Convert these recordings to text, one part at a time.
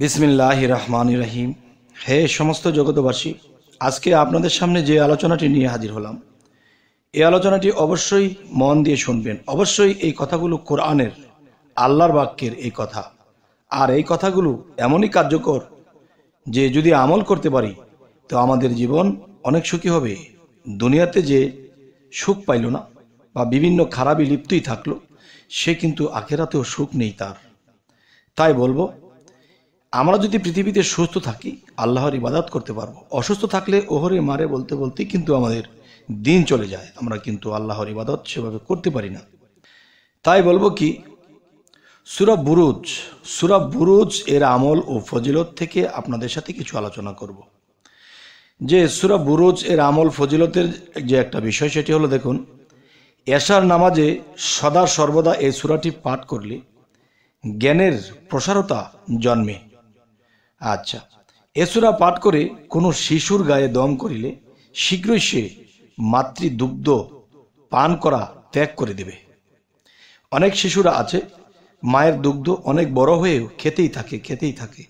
বিসমিল্লাহ রহমান রহিম হে সমস্ত জগতবাসী আজকে আপনাদের সামনে যে আলোচনাটি নিয়ে হাজির হলাম এই আলোচনাটি অবশ্যই মন দিয়ে শুনবেন অবশ্যই এই কথাগুলো কোরআনের আল্লাহর বাক্যের এই কথা আর এই কথাগুলো এমনই কার্যকর যে যদি আমল করতে পারি তো আমাদের জীবন অনেক সুখী হবে দুনিয়াতে যে সুখ পাইল না বা বিভিন্ন খারাপই লিপ্তই থাকলো সে কিন্তু আখেরাতেও সুখ নেই তার তাই বলবো আমরা যদি পৃথিবীতে সুস্থ থাকি আল্লাহর ইবাদাত করতে পারবো অসুস্থ থাকলে ওহরে মারে বলতে বলতে কিন্তু আমাদের দিন চলে যায় আমরা কিন্তু আল্লাহর ইবাদত সেভাবে করতে পারি না তাই বলবো কি সুরা বুরুজ সুরা বুরুজ এর আমল ও ফজিলত থেকে আপনাদের সাথে কিছু আলোচনা করব। যে সুরা বুরুজ এর আমল ফজিলতের যে একটা বিষয় সেটি হলো দেখুন এশার নামাজে সদা সর্বদা এই সুরাটি পাঠ করলে জ্ঞানের প্রসারতা জন্মে আচ্ছা এসুরা পাঠ করে কোনো শিশুর গায়ে দম করিলে শীঘ্রই সে মাতৃদুগ্ধ পান করা ত্যাগ করে দেবে অনেক শিশুরা আছে মায়ের দুগ্ধ অনেক বড় হয়েও খেতেই থাকে খেতেই থাকে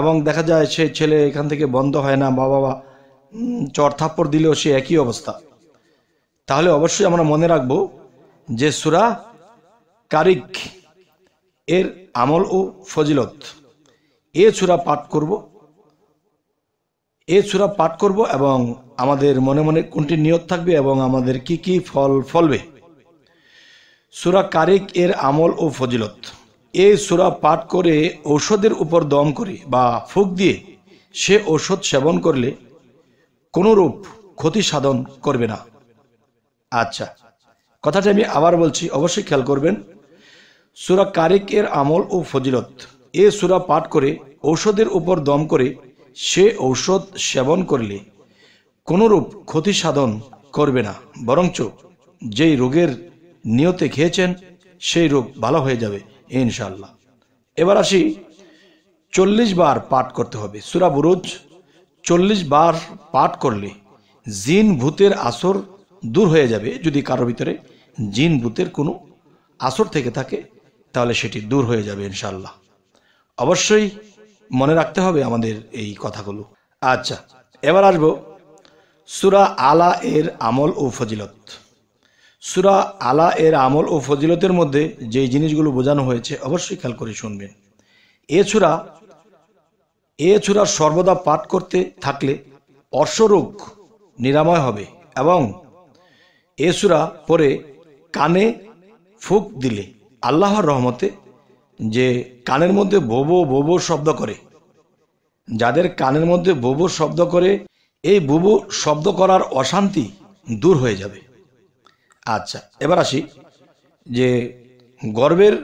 এবং দেখা যায় সে ছেলে এখান থেকে বন্ধ হয় না বা বাবা চরথাপ্পড় দিলেও সে একই অবস্থা তাহলে অবশ্যই আমরা মনে রাখব যে সুরা কারিক এর আমল ও ফজিলত এ ছুরা পাঠ করব এ ছুরা পাঠ করব এবং আমাদের মনে মনে কোনটি নিয়ত থাকবে এবং আমাদের কি কি ফল ফলবে সুরা কারিক এর আমল ও ফজিলত এই সুরা পাঠ করে ঔষধের উপর দম করে বা ফুক দিয়ে সে ঔষধ সেবন করলে কোনোরূপ ক্ষতি সাধন করবে না আচ্ছা কথাটা আমি আবার বলছি অবশ্যই খেয়াল করবেন সুরা কারিক এর আমল ও ফজিলত এ সুরা পাঠ করে ঔষধের উপর দম করে সে ঔষধ সেবন করলে কোনোরূপ ক্ষতি সাধন করবে না বরঞ্চ যেই রোগের নিয়তে খেয়েছেন সেই রোগ ভালো হয়ে যাবে ইনশাল্লাহ এবার আসি চল্লিশ বার পাঠ করতে হবে সুরা বুরুজ চল্লিশ বার পাঠ করলে জিন ভূতের আসর দূর হয়ে যাবে যদি কারোর ভিতরে জিন ভূতের কোনো আসর থেকে থাকে তাহলে সেটি দূর হয়ে যাবে ইনশাল্লাহ অবশ্যই মনে রাখতে হবে আমাদের এই কথাগুলো আচ্ছা এবার আসবো সুরা আলা এর আমল ও ফজিলত সুরা আলা এর আমল ও ফজিলতের মধ্যে যে জিনিসগুলো বোঝানো হয়েছে অবশ্যই খেয়াল করে শুনবেন এ ছুরা এ ছুরা সর্বদা পাঠ করতে থাকলে অশ্বরোগ নিরাময় হবে এবং এ সুরা পরে কানে ফুক দিলে আল্লাহর রহমতে যে কানের মধ্যে ভোবো ভোবো শব্দ করে যাদের কানের মধ্যে ভোবো শব্দ করে এই ভুবু শব্দ করার অশান্তি দূর হয়ে যাবে আচ্ছা এবার আসি যে গর্বের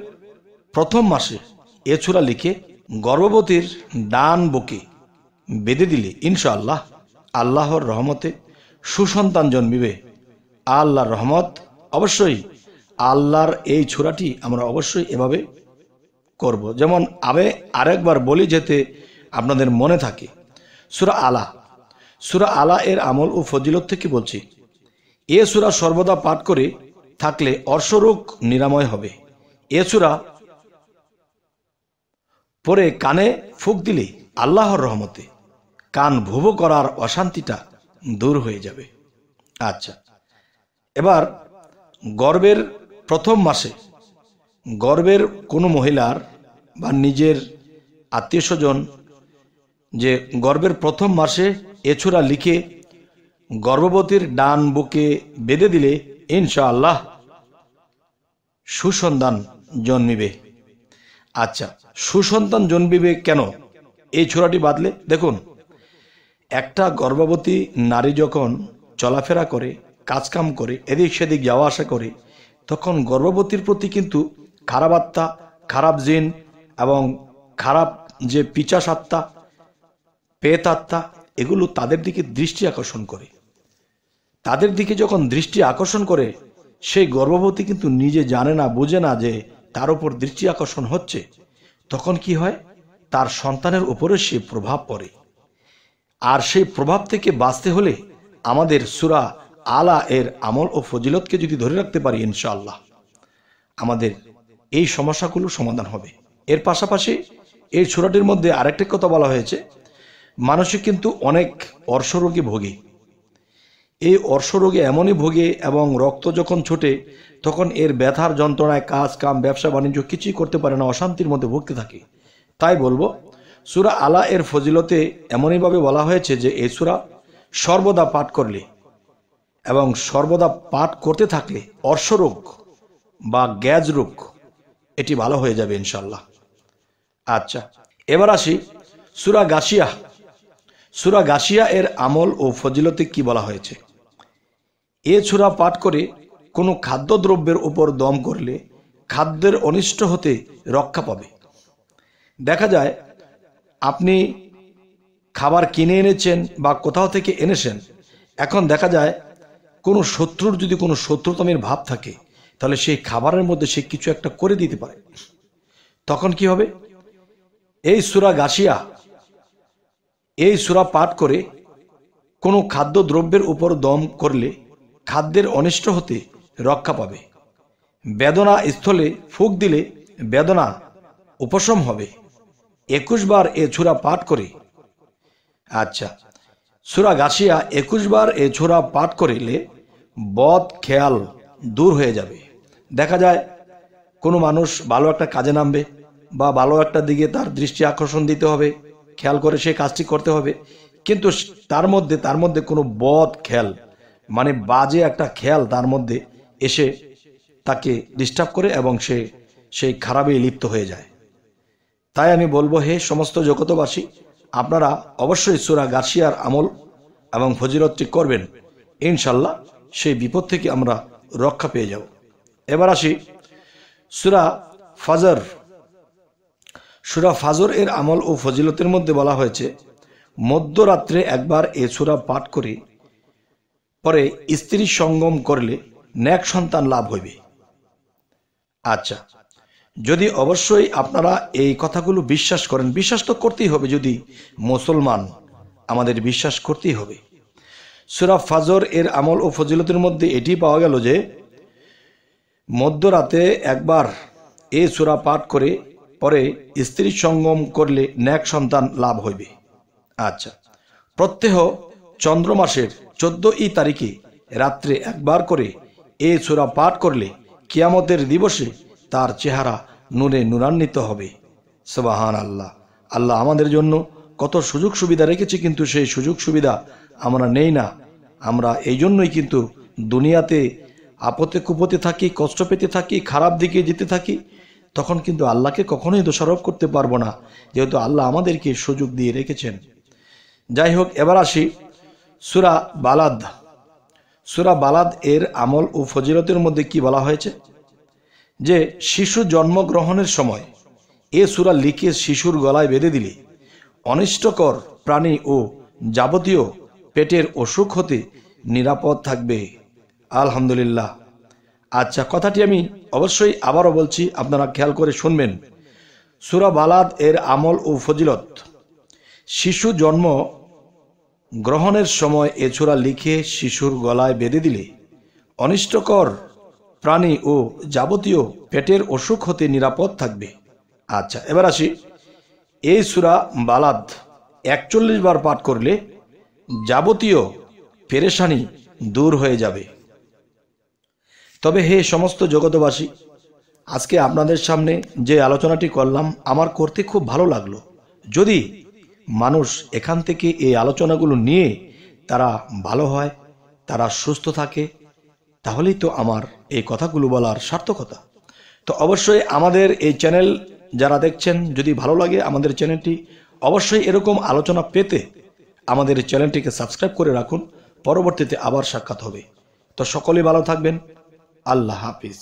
প্রথম মাসে এছুরা লিখে গর্ভবতীর ডান বুকে বেঁধে দিলে ইনশাআল্লাহ আল্লাহর রহমতে সুসন্তান জন্মিবে আল্লাহর রহমত অবশ্যই আল্লাহর এই ছোড়াটি আমরা অবশ্যই এভাবে করব। যেমন আমি আরেকবার বলি যেতে আপনাদের মনে থাকে সুরা আলা সুরা আলা এর আমল ও ফজিলত থেকে বলছি এ সুরা সর্বদা পাঠ করে থাকলে অর্শরোগ নিরাময় হবে এ সুরা পরে কানে ফুক দিলে আল্লাহর রহমতে কান ভুব করার অশান্তিটা দূর হয়ে যাবে আচ্ছা এবার গর্বের প্রথম মাসে গর্বের কোনো মহিলার বা নিজের আত্মীয় স্বজন যে গর্বের প্রথম মাসে এছুরা লিখে গর্ভবতীর ডান বুকে বেঁধে দিলে ইনশাআল্লাহ সুসন্তান জন্মিবে আচ্ছা সুসন্তান জন্মিবে কেন এই ছোড়াটি বাদলে দেখুন একটা গর্ভবতী নারী যখন চলাফেরা করে কাজকাম করে এদিক সেদিক যাওয়া আসা করে তখন গর্ভবতীর প্রতি কিন্তু খারাপ আত্মা খারাপ জিন এবং খারাপ যে পিচাস আত্মা পেত আত্মা এগুলো তাদের দিকে দৃষ্টি আকর্ষণ করে তাদের দিকে যখন দৃষ্টি আকর্ষণ করে সেই গর্ভবতী কিন্তু নিজে জানে না বোঝে না যে তার উপর দৃষ্টি আকর্ষণ হচ্ছে তখন কি হয় তার সন্তানের উপরে সে প্রভাব পড়ে আর সেই প্রভাব থেকে বাঁচতে হলে আমাদের সুরা আলা এর আমল ও ফজিলতকে যদি ধরে রাখতে পারি ইনশাল্লাহ আমাদের এই সমস্যাগুলো সমাধান হবে এর পাশাপাশি এই সুরাটির মধ্যে আরেকটি কথা বলা হয়েছে মানুষই কিন্তু অনেক অর্শরোগী ভোগী এই অর্শরোগে এমনই ভোগে এবং রক্ত যখন ছোটে তখন এর ব্যথার যন্ত্রণায় কাজ কাম ব্যবসা বাণিজ্য কিছুই করতে পারে না অশান্তির মধ্যে ভুগতে থাকে তাই বলবো সুরা আলা এর ফজিলতে এমনইভাবে বলা হয়েছে যে এই সুরা সর্বদা পাঠ করলে এবং সর্বদা পাঠ করতে থাকলে অর্শরোগ বা গ্যাজ রোগ এটি ভালো হয়ে যাবে ইনশাল্লাহ আচ্ছা এবার আসি সুরা গাছিয়া সুরা গাছিয়া এর আমল ও ফজিলতে কি বলা হয়েছে এ ছুরা পাঠ করে কোনো খাদ্যদ্রব্যের উপর দম করলে খাদ্যের অনিষ্ট হতে রক্ষা পাবে দেখা যায় আপনি খাবার কিনে এনেছেন বা কোথাও থেকে এনেছেন এখন দেখা যায় কোনো শত্রুর যদি কোনো শত্রুতমের ভাব থাকে তাহলে সেই খাবারের মধ্যে সে কিছু একটা করে দিতে পারে তখন কি হবে এই সুরা গাছিয়া এই সুরা পাঠ করে কোনো খাদ্য দ্রব্যের উপর দম করলে খাদ্যের অনিষ্ট হতে রক্ষা পাবে বেদনা স্থলে ফুক দিলে বেদনা উপশম হবে একুশ বার এ ছুরা পাঠ করে আচ্ছা সুরা গাছিয়া একুশ বার এ ছুরা পাঠ করিলে বদ খেয়াল দূর হয়ে যাবে দেখা যায় কোনো মানুষ ভালো একটা কাজে নামবে বা ভালো একটা দিকে তার দৃষ্টি আকর্ষণ দিতে হবে খেয়াল করে সে কাজটি করতে হবে কিন্তু তার মধ্যে তার মধ্যে কোনো বদ খেয়াল মানে বাজে একটা খেয়াল তার মধ্যে এসে তাকে ডিস্টার্ব করে এবং সে সেই খারাপে লিপ্ত হয়ে যায় তাই আমি বলবো হে সমস্ত জগতবাসী আপনারা অবশ্যই সুরা গার্সিয়ার আমল এবং ফজিরতটি করবেন ইনশাল্লাহ সেই বিপদ থেকে আমরা রক্ষা পেয়ে যাব এবার আসি সুরা ফাজার সুরা ফাজর এর আমল ও ফজিলতের মধ্যে বলা হয়েছে মধ্যরাত্রে একবার এ সুরা পাঠ করে পরে স্ত্রী সঙ্গম করলে ন্যাক সন্তান লাভ হইবে আচ্ছা যদি অবশ্যই আপনারা এই কথাগুলো বিশ্বাস করেন বিশ্বাস তো করতেই হবে যদি মুসলমান আমাদের বিশ্বাস করতেই হবে সুরা ফাজর এর আমল ও ফজিলতের মধ্যে এটি পাওয়া গেল যে মধ্যরাতে একবার এ সুরা পাঠ করে পরে স্ত্রী সঙ্গম করলে ন্যাক সন্তান লাভ হইবে আচ্ছা প্রত্যেহ চন্দ্রমাসের চোদ্দই তারিখে রাত্রে একবার করে এ সুরা পাঠ করলে কিয়ামতের দিবসে তার চেহারা নুনে নুরান্বিত হবে সবাহান আল্লাহ আল্লাহ আমাদের জন্য কত সুযোগ সুবিধা রেখেছে কিন্তু সেই সুযোগ সুবিধা আমরা নেই না আমরা এই জন্যই কিন্তু দুনিয়াতে আপতে কুপতে থাকি কষ্ট পেতে থাকি খারাপ দিকে যেতে থাকি তখন কিন্তু আল্লাহকে কখনোই দোষারোপ করতে পারবো না যেহেতু আল্লাহ আমাদেরকে সুযোগ দিয়ে রেখেছেন যাই হোক এবার আসি সুরা বালাদ সুরা বালাদ এর আমল ও ফজিলতের মধ্যে কি বলা হয়েছে যে শিশু জন্মগ্রহণের সময় এ সুরা লিখে শিশুর গলায় বেঁধে দিলে অনিষ্টকর প্রাণী ও যাবতীয় পেটের অসুখ হতে নিরাপদ থাকবে আলহামদুলিল্লাহ আচ্ছা কথাটি আমি অবশ্যই আবারও বলছি আপনারা খেয়াল করে শুনবেন সুরা বালাদ এর আমল ও ফজিলত শিশু জন্ম গ্রহণের সময় এ ছোড়া লিখে শিশুর গলায় বেঁধে দিলে অনিষ্টকর প্রাণী ও যাবতীয় পেটের অসুখ হতে নিরাপদ থাকবে আচ্ছা এবার আসি এই সুরা বালাদ একচল্লিশ বার পাঠ করলে যাবতীয় পেরেশানি দূর হয়ে যাবে তবে হে সমস্ত জগতবাসী আজকে আপনাদের সামনে যে আলোচনাটি করলাম আমার করতে খুব ভালো লাগলো যদি মানুষ এখান থেকে এই আলোচনাগুলো নিয়ে তারা ভালো হয় তারা সুস্থ থাকে তাহলেই তো আমার এই কথাগুলো বলার সার্থকতা তো অবশ্যই আমাদের এই চ্যানেল যারা দেখছেন যদি ভালো লাগে আমাদের চ্যানেলটি অবশ্যই এরকম আলোচনা পেতে আমাদের চ্যানেলটিকে সাবস্ক্রাইব করে রাখুন পরবর্তীতে আবার সাক্ষাৎ হবে তো সকলেই ভালো থাকবেন আল্লাহ হাফিজ